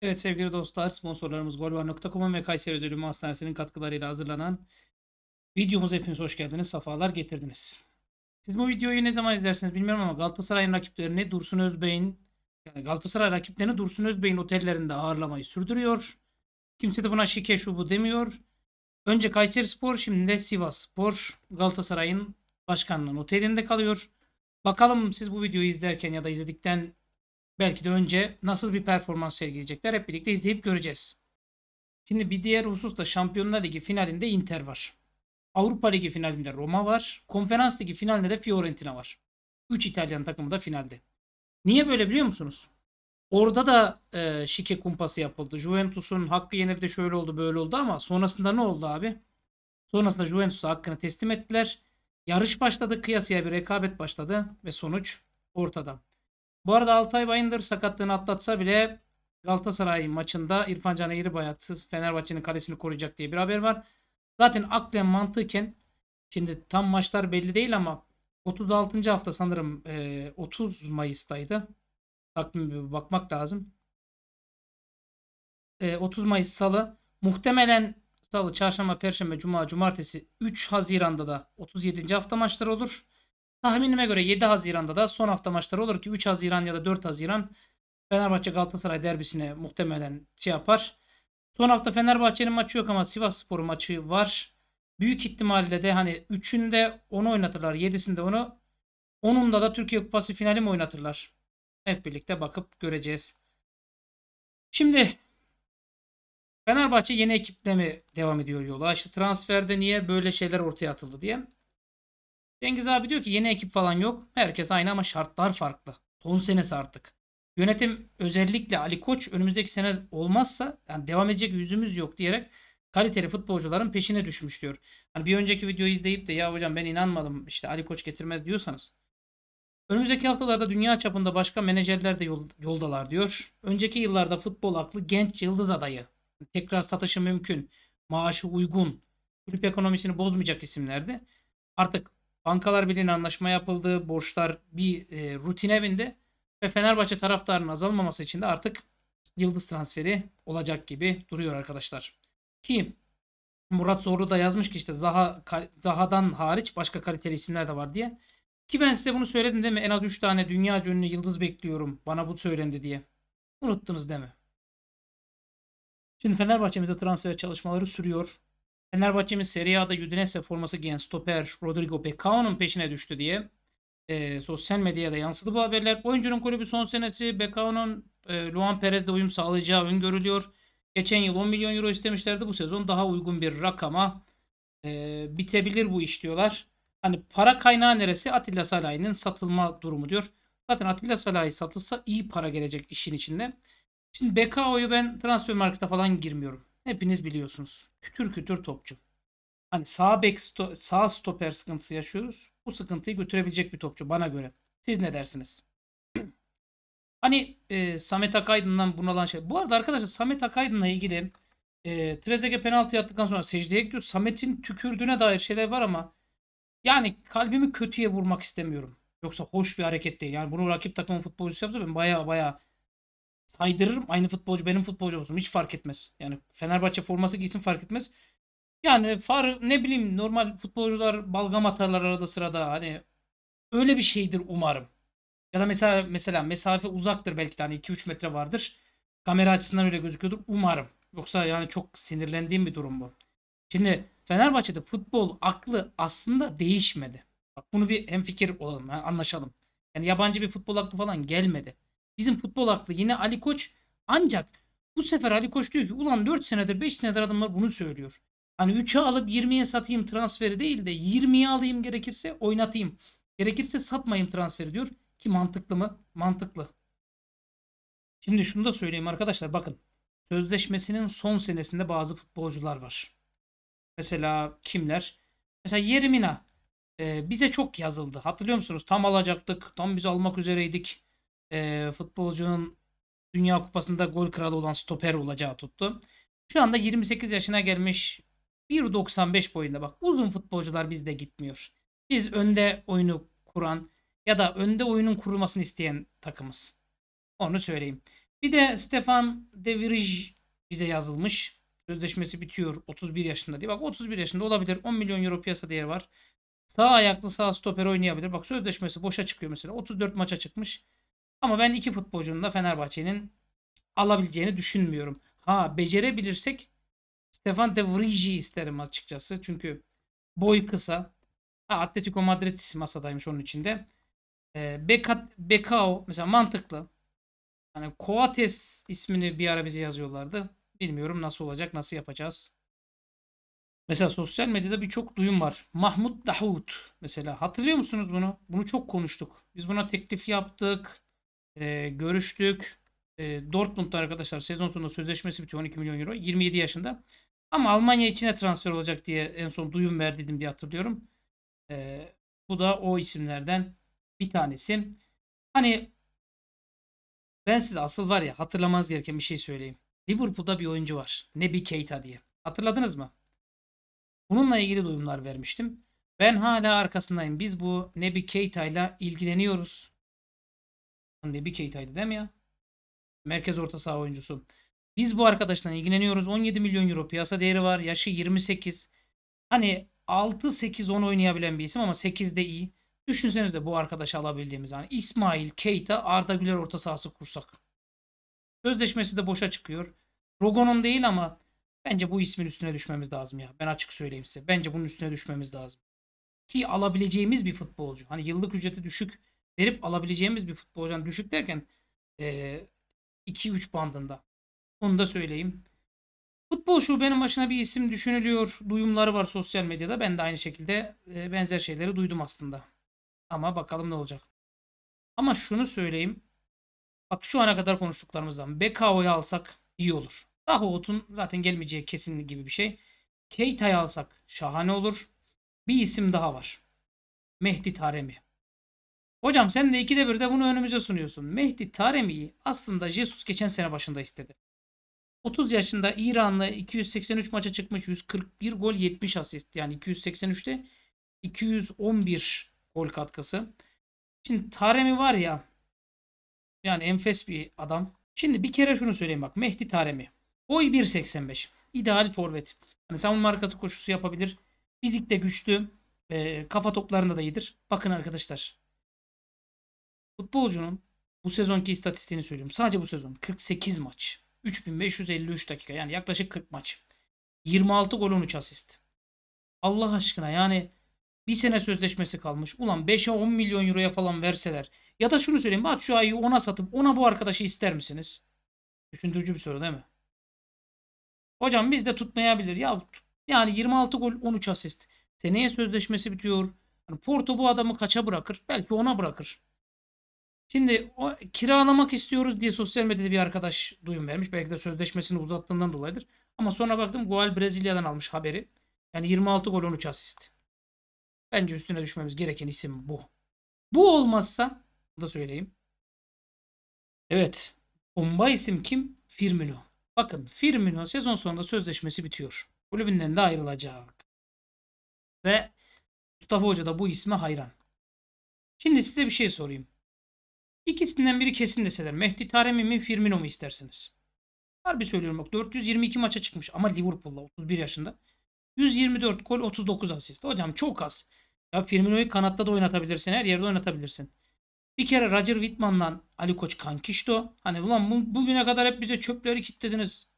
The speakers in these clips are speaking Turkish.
Evet sevgili dostlar sponsorlarımız golvar.com ve Kayseri Özel Hastanesi'nin katkılarıyla hazırlanan videomuz hepiniz hoş geldiniz. Safalar getirdiniz. Siz bu videoyu ne zaman izlersiniz bilmiyorum ama Galatasaray'ın rakiplerini Dursun Özbey'in yani Galatasaray rakiplerini Dursun Özbey'in otellerinde ağırlamayı sürdürüyor. Kimse de buna şike şu demiyor. Önce Kayseri Spor şimdi de Sivas Spor Galatasaray'ın başkanlığının otelinde kalıyor. Bakalım siz bu videoyu izlerken ya da izledikten Belki de önce nasıl bir performans sergileyecekler hep birlikte izleyip göreceğiz. Şimdi bir diğer husus da Şampiyonlar Ligi finalinde Inter var. Avrupa Ligi finalinde Roma var. Konferans Ligi finalinde de Fiorentina var. 3 İtalyan takımı da finalde. Niye böyle biliyor musunuz? Orada da e, şike kumpası yapıldı. Juventus'un hakkı yenir de şöyle oldu böyle oldu ama sonrasında ne oldu abi? Sonrasında Juventus'a hakkını teslim ettiler. Yarış başladı. Kıyasıya bir rekabet başladı ve sonuç ortada. Bu arada Altay Bayındır sakatlığını atlatsa bile Galatasaray maçında İrfan Can Eğribayat Fenerbahçe'nin kalesini koruyacak diye bir haber var. Zaten aklen mantıken şimdi tam maçlar belli değil ama 36. hafta sanırım 30 e, Mayıs'taydı. Takvime bakmak lazım. 30 e, Mayıs Salı. Muhtemelen Salı, Çarşamba, Perşembe, Cuma, Cumartesi 3 Haziran'da da 37. hafta maçları olur. Tahminime göre 7 Haziran'da da son hafta maçları olur ki 3 Haziran ya da 4 Haziran Fenerbahçe Galatasaray derbisine muhtemelen şey yapar. Son hafta Fenerbahçe'nin maçı yok ama Sivas Spor maçı var. Büyük ihtimalle de hani 3'ünde onu oynatırlar. 7'sinde onu. 10'unda da Türkiye Kupası finali mi oynatırlar? Hep birlikte bakıp göreceğiz. Şimdi Fenerbahçe yeni ekiple mi devam ediyor yola? İşte transferde niye böyle şeyler ortaya atıldı diye. Cengiz abi diyor ki yeni ekip falan yok. Herkes aynı ama şartlar farklı. Son senesi artık. Yönetim özellikle Ali Koç önümüzdeki sene olmazsa yani devam edecek yüzümüz yok diyerek kaliteli futbolcuların peşine düşmüş diyor. Hani bir önceki videoyu izleyip de ya hocam ben inanmadım işte Ali Koç getirmez diyorsanız. Önümüzdeki haftalarda dünya çapında başka menajerler de yol, yoldalar diyor. Önceki yıllarda futbol aklı genç yıldız adayı. Tekrar satışı mümkün. Maaşı uygun. Kulüp ekonomisini bozmayacak isimlerdi. Artık Bankalar Birliği'ne anlaşma yapıldı. Borçlar bir e, rutine bindi. Ve Fenerbahçe taraftarının azalmaması için de artık yıldız transferi olacak gibi duruyor arkadaşlar. Ki Murat Zorlu da yazmış ki işte Zaha, Zaha'dan hariç başka kaliteli isimler de var diye. Ki ben size bunu söyledim değil mi? En az 3 tane dünya ünlü yıldız bekliyorum. Bana bu söylendi diye. Unuttunuz değil mi? Şimdi Fenerbahçe'mize transfer çalışmaları sürüyor. Fenerbahçe'miz Serie A'da Udinese forması giyen stoper Rodrigo Becao'nun peşine düştü diye e, sosyal medyada yansıdı bu haberler. Oyuncunun kulübü son senesi Becao'nun e, Luan Perez'de uyum sağlayacağı öngörülüyor. Geçen yıl 10 milyon euro istemişlerdi. Bu sezon daha uygun bir rakama e, bitebilir bu iş diyorlar. Hani para kaynağı neresi? Atilla Salahi'nin satılma durumu diyor. Zaten Atilla Salahi satılsa iyi para gelecek işin içinde. Şimdi Becao'yu ben transfer markete falan girmiyorum. Hepiniz biliyorsunuz. Kütür kütür topçu. Hani sağ bek sto sağ stoper sıkıntısı yaşıyoruz. Bu sıkıntıyı götürebilecek bir topçu bana göre. Siz ne dersiniz? hani e, Samet Akaydın'dan bunalan şey. Bu arada arkadaşlar Samet Akaydın'la ilgili e, Trezeguet penaltı attıktan sonra secdeye gidiyor. Samet'in tükürdüğüne dair şeyler var ama yani kalbimi kötüye vurmak istemiyorum. Yoksa hoş bir hareket değil. Yani bunu rakip takımın futbolcusu yaptı ben baya baya saydırırım. Aynı futbolcu benim futbolcu olsun. Hiç fark etmez. Yani Fenerbahçe forması giysin fark etmez. Yani far ne bileyim normal futbolcular balgam atarlar arada sırada. Hani öyle bir şeydir umarım. Ya da mesela mesela mesafe uzaktır belki de hani 2-3 metre vardır. Kamera açısından öyle gözüküyordur umarım. Yoksa yani çok sinirlendiğim bir durum bu. Şimdi Fenerbahçe'de futbol aklı aslında değişmedi. Bak bunu bir hem fikir olalım, anlaşalım. Yani yabancı bir futbol aklı falan gelmedi. Bizim futbol aklı yine Ali Koç. Ancak bu sefer Ali Koç diyor ki ulan 4 senedir 5 senedir adamlar bunu söylüyor. Hani 3'e alıp 20'ye satayım transferi değil de 20'ye alayım gerekirse oynatayım. Gerekirse satmayayım transferi diyor. Ki mantıklı mı? Mantıklı. Şimdi şunu da söyleyeyim arkadaşlar bakın. Sözleşmesinin son senesinde bazı futbolcular var. Mesela kimler? Mesela Yerimina e, bize çok yazıldı. Hatırlıyor musunuz? Tam alacaktık. Tam biz almak üzereydik e, futbolcunun Dünya Kupası'nda gol kralı olan stoper olacağı tuttu. Şu anda 28 yaşına gelmiş 1.95 boyunda bak uzun futbolcular bizde gitmiyor. Biz önde oyunu kuran ya da önde oyunun kurulmasını isteyen takımız. Onu söyleyeyim. Bir de Stefan De Vrij bize yazılmış. Sözleşmesi bitiyor 31 yaşında diye. Bak 31 yaşında olabilir. 10 milyon euro piyasa değeri var. Sağ ayaklı sağ stoper oynayabilir. Bak sözleşmesi boşa çıkıyor mesela. 34 maça çıkmış. Ama ben iki futbolcunun da Fenerbahçe'nin alabileceğini düşünmüyorum. Ha becerebilirsek Stefan de Vrij'i isterim açıkçası. Çünkü boy kısa. Ha, Atletico Madrid masadaymış onun içinde. E, Bekao mesela mantıklı. Hani Coates ismini bir ara bize yazıyorlardı. Bilmiyorum nasıl olacak, nasıl yapacağız. Mesela sosyal medyada birçok duyum var. Mahmut Davut mesela. Hatırlıyor musunuz bunu? Bunu çok konuştuk. Biz buna teklif yaptık e, görüştük. E, Dortmund'da arkadaşlar sezon sonunda sözleşmesi bitiyor 12 milyon euro. 27 yaşında. Ama Almanya içine transfer olacak diye en son duyum verdim diye hatırlıyorum. E, bu da o isimlerden bir tanesi. Hani ben size asıl var ya hatırlamanız gereken bir şey söyleyeyim. Liverpool'da bir oyuncu var. Nebi Keita diye. Hatırladınız mı? Bununla ilgili duyumlar vermiştim. Ben hala arkasındayım. Biz bu Nebi Keita ile ilgileniyoruz. Hande Keita'ydı değil mi ya? Merkez orta saha oyuncusu. Biz bu arkadaşla ilgileniyoruz. 17 milyon euro piyasa değeri var. Yaşı 28. Hani 6-8-10 oynayabilen bir isim ama 8 de iyi. Düşünseniz de bu arkadaşı alabildiğimiz hani İsmail Keita Arda Güler orta sahası kursak. Sözleşmesi de boşa çıkıyor. Rogon'un değil ama bence bu ismin üstüne düşmemiz lazım ya. Ben açık söyleyeyim size. Bence bunun üstüne düşmemiz lazım. Ki alabileceğimiz bir futbolcu. Hani yıllık ücreti düşük verip alabileceğimiz bir futbolcu. düşük derken e, 2-3 bandında. Onu da söyleyeyim. Futbol şubenin başına bir isim düşünülüyor. Duyumları var sosyal medyada. Ben de aynı şekilde e, benzer şeyleri duydum aslında. Ama bakalım ne olacak. Ama şunu söyleyeyim. Bak şu ana kadar konuştuklarımızdan Bekao'yu alsak iyi olur. Daha otun zaten gelmeyeceği kesin gibi bir şey. Keita'yı alsak şahane olur. Bir isim daha var. Mehdi Taremi. Hocam sen de ikide bir de bunu önümüze sunuyorsun. Mehdi Taremi'yi aslında Jesus geçen sene başında istedi. 30 yaşında İranlı 283 maça çıkmış 141 gol 70 asist. Yani 283'te 211 gol katkısı. Şimdi Taremi var ya yani enfes bir adam. Şimdi bir kere şunu söyleyeyim bak Mehdi Taremi. Boy 1.85. ideal forvet. Hani savunma markası koşusu yapabilir. Fizikte güçlü. E, kafa toplarında da iyidir. Bakın arkadaşlar Futbolcunun bu sezonki istatistiğini söylüyorum. Sadece bu sezon 48 maç. 3553 dakika yani yaklaşık 40 maç. 26 gol 13 asist. Allah aşkına yani bir sene sözleşmesi kalmış. Ulan 5'e 10 milyon euroya falan verseler. Ya da şunu söyleyeyim. bak şu ayı ona satıp ona bu arkadaşı ister misiniz? Düşündürücü bir soru değil mi? Hocam biz de tutmayabilir. Ya yani 26 gol 13 asist. Seneye sözleşmesi bitiyor. Yani Porto bu adamı kaça bırakır? Belki ona bırakır. Şimdi o, kiralamak istiyoruz diye sosyal medyada bir arkadaş duyum vermiş. Belki de sözleşmesini uzattığından dolayıdır. Ama sonra baktım Goal Brezilya'dan almış haberi. Yani 26 gol 13 asist. Bence üstüne düşmemiz gereken isim bu. Bu olmazsa bunu da söyleyeyim. Evet. Bomba isim kim? Firmino. Bakın Firmino sezon sonunda sözleşmesi bitiyor. Kulübünden de ayrılacak. Ve Mustafa Hoca da bu isme hayran. Şimdi size bir şey sorayım. İkisinden biri kesin deseler Mehdi Taremi mi Firmino mu istersiniz? Harbi söylüyorum bak 422 maça çıkmış ama Liverpool'la 31 yaşında. 124 gol 39 asist. Hocam çok az. Ya Firmino'yu kanatta da oynatabilirsin. Her yerde oynatabilirsin. Bir kere Roger Whitman'dan Ali Koç kankişto. Hani ulan bu, bugüne kadar hep bize çöpleri kilitlediniz.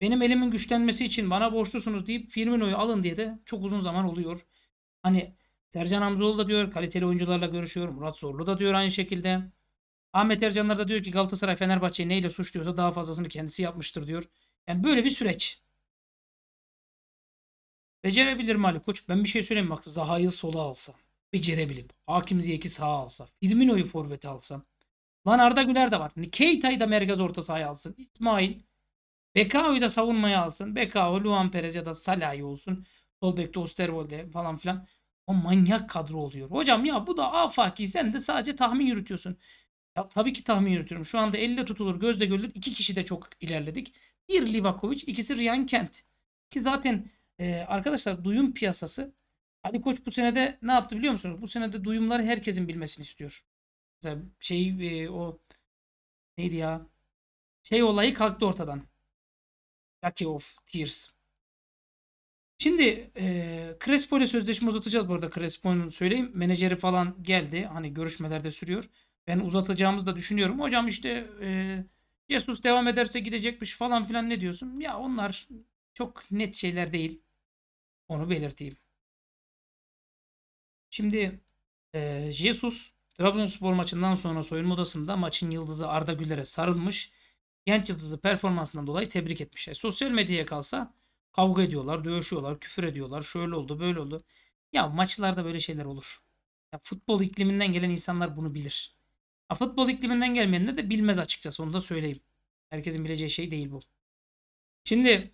Benim elimin güçlenmesi için bana borçlusunuz deyip Firmino'yu alın diye de çok uzun zaman oluyor. Hani Sercan Hamzoğlu da diyor kaliteli oyuncularla görüşüyor. Murat Zorlu da diyor aynı şekilde. Ahmet Ercanlar da diyor ki Galatasaray Fenerbahçe'yi neyle suçluyorsa daha fazlasını kendisi yapmıştır diyor. Yani böyle bir süreç. Becerebilir mi Ali Koç? Ben bir şey söyleyeyim bak. Zaha'yı sola alsa. Becerebilir. Hakim Ziyek'i sağa alsa. Firmino'yu forvete alsa. Lan Arda Güler de var. Hani Keita'yı da merkez orta sahaya alsın. İsmail. Bekao'yu da savunmaya alsın. Bekao, Luan Perez ya da Salah'ı olsun. Sol bekte Osterwolde falan filan. O manyak kadro oluyor. Hocam ya bu da afaki sen de sadece tahmin yürütüyorsun. Ya tabii ki tahmin yürütüyorum. Şu anda elle tutulur gözle görülür. İki kişi de çok ilerledik. Bir Livakovic ikisi Ryan Kent. Ki zaten e, arkadaşlar duyum piyasası Ali Koç bu senede ne yaptı biliyor musunuz? Bu senede duyumları herkesin bilmesini istiyor. Mesela şey e, o neydi ya? Şey olayı kalktı ortadan. Lucky of Tears. Şimdi e, Crespo ile sözleşme uzatacağız bu arada Crespo'nun söyleyeyim. Menajeri falan geldi. Hani görüşmelerde sürüyor. Ben uzatacağımızı da düşünüyorum. Hocam işte e, Jesus devam ederse gidecekmiş falan filan ne diyorsun? Ya onlar çok net şeyler değil. Onu belirteyim. Şimdi e, Jesus Trabzonspor maçından sonra soyunma odasında maçın yıldızı Arda Güler'e sarılmış. Genç yıldızı performansından dolayı tebrik etmiş. E, sosyal medyaya kalsa Kavga ediyorlar, dövüşüyorlar, küfür ediyorlar. Şöyle oldu, böyle oldu. Ya maçlarda böyle şeyler olur. Ya futbol ikliminden gelen insanlar bunu bilir. Ya futbol ikliminden gelmeyenler de bilmez açıkçası onu da söyleyeyim. Herkesin bileceği şey değil bu. Şimdi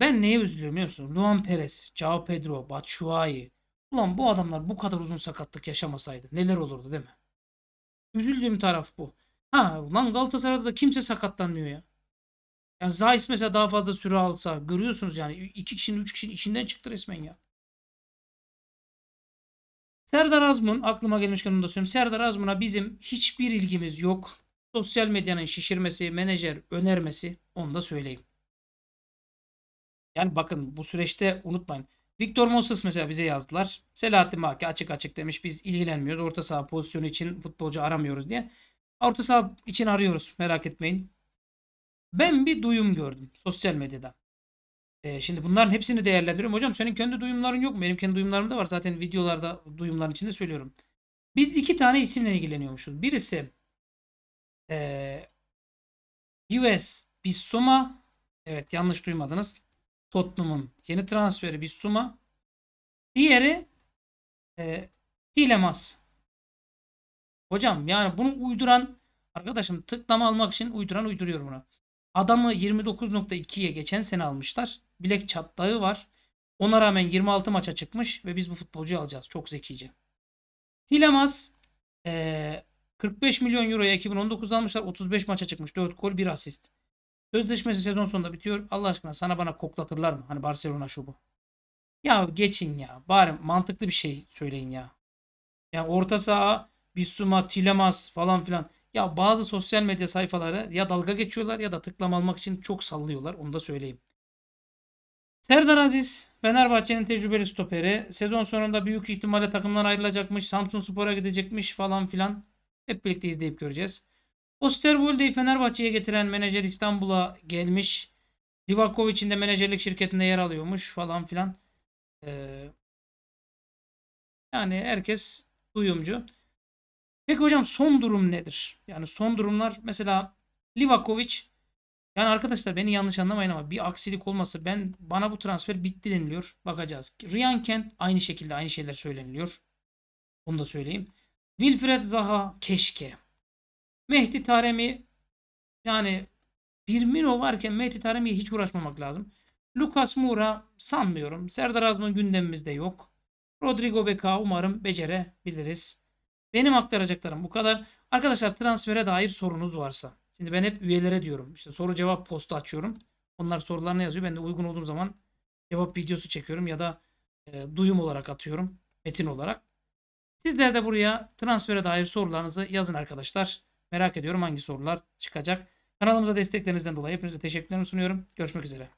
ben neye üzülüyorum biliyor musun? Luan Perez, Cao Pedro, Batshuayi. Ulan bu adamlar bu kadar uzun sakatlık yaşamasaydı neler olurdu değil mi? Üzüldüğüm taraf bu. Ha ulan Galatasaray'da da kimse sakatlanmıyor ya. Yani Zeiss mesela daha fazla süre alsa görüyorsunuz yani iki kişinin üç kişinin içinden çıktı resmen ya. Serdar Azmun aklıma gelmişken onu da söyleyeyim. Serdar Azmun'a bizim hiçbir ilgimiz yok. Sosyal medyanın şişirmesi, menajer önermesi onu da söyleyeyim. Yani bakın bu süreçte unutmayın. Victor Moses mesela bize yazdılar. Selahattin Mahke açık açık demiş biz ilgilenmiyoruz. Orta saha pozisyonu için futbolcu aramıyoruz diye. Orta saha için arıyoruz merak etmeyin. Ben bir duyum gördüm sosyal medyada. E, şimdi bunların hepsini değerlendiriyorum. Hocam senin kendi duyumların yok mu? Benim kendi duyumlarım da var. Zaten videolarda duyumların içinde söylüyorum. Biz iki tane isimle ilgileniyormuşuz. Birisi e, US Bissoma. Evet yanlış duymadınız. Tottenham'ın yeni transferi Bissoma. Diğeri e, Dilemaz. Hocam yani bunu uyduran arkadaşım tıklama almak için uyduran uyduruyor bunu. Adamı 29.2'ye geçen sene almışlar. Bilek çatlağı var. Ona rağmen 26 maça çıkmış ve biz bu futbolcuyu alacağız. Çok zekice. Tilemaz ee, 45 milyon euroya 2019 almışlar. 35 maça çıkmış. 4 gol 1 asist. Sözleşmesi sezon sonunda bitiyor. Allah aşkına sana bana koklatırlar mı? Hani Barcelona şu bu. Ya geçin ya. Bari mantıklı bir şey söyleyin ya. Yani orta saha Bissuma, Tilemaz falan filan. Ya bazı sosyal medya sayfaları ya dalga geçiyorlar ya da tıklama almak için çok sallıyorlar. Onu da söyleyeyim. Serdar Aziz, Fenerbahçe'nin tecrübeli stoperi. Sezon sonunda büyük ihtimalle takımdan ayrılacakmış. Samsun Spor'a gidecekmiş falan filan. Hep birlikte izleyip göreceğiz. Osterwolde'yi Fenerbahçe'ye getiren menajer İstanbul'a gelmiş. Livakovic'in de menajerlik şirketinde yer alıyormuş falan filan. Ee, yani herkes duyumcu. Peki hocam son durum nedir? Yani son durumlar mesela Livakovic yani arkadaşlar beni yanlış anlamayın ama bir aksilik olması ben bana bu transfer bitti deniliyor. Bakacağız. Ryan Kent aynı şekilde aynı şeyler söyleniliyor. Onu da söyleyeyim. Wilfred Zaha keşke. Mehdi Taremi yani bir Miro varken Mehdi Taremi'ye hiç uğraşmamak lazım. Lucas Moura sanmıyorum. Serdar Azman gündemimizde yok. Rodrigo Beka umarım becerebiliriz. Benim aktaracaklarım bu kadar. Arkadaşlar transfere dair sorunuz varsa. Şimdi ben hep üyelere diyorum. İşte soru cevap postu açıyorum. Onlar sorularını yazıyor. Ben de uygun olduğum zaman cevap videosu çekiyorum ya da e, duyum olarak atıyorum. Metin olarak. Sizler de buraya transfere dair sorularınızı yazın arkadaşlar. Merak ediyorum hangi sorular çıkacak. Kanalımıza desteklerinizden dolayı hepinize teşekkürlerimi sunuyorum. Görüşmek üzere.